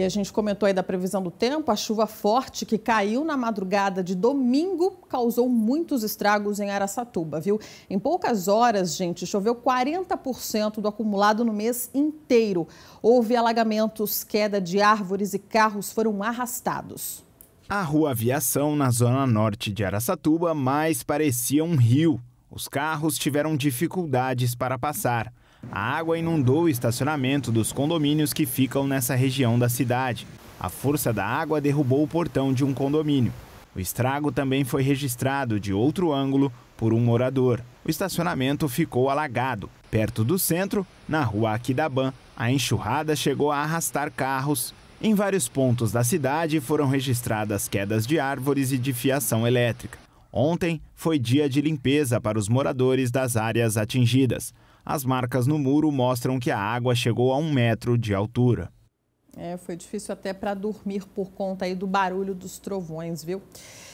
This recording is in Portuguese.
E a gente comentou aí da previsão do tempo, a chuva forte que caiu na madrugada de domingo causou muitos estragos em Araçatuba, viu? Em poucas horas, gente, choveu 40% do acumulado no mês inteiro. Houve alagamentos, queda de árvores e carros foram arrastados. A rua Aviação, na zona norte de Araçatuba, mais parecia um rio. Os carros tiveram dificuldades para passar. A água inundou o estacionamento dos condomínios que ficam nessa região da cidade. A força da água derrubou o portão de um condomínio. O estrago também foi registrado de outro ângulo por um morador. O estacionamento ficou alagado. Perto do centro, na rua Aquidaban, a enxurrada chegou a arrastar carros. Em vários pontos da cidade foram registradas quedas de árvores e de fiação elétrica. Ontem foi dia de limpeza para os moradores das áreas atingidas. As marcas no muro mostram que a água chegou a um metro de altura. É, foi difícil até para dormir por conta aí do barulho dos trovões, viu?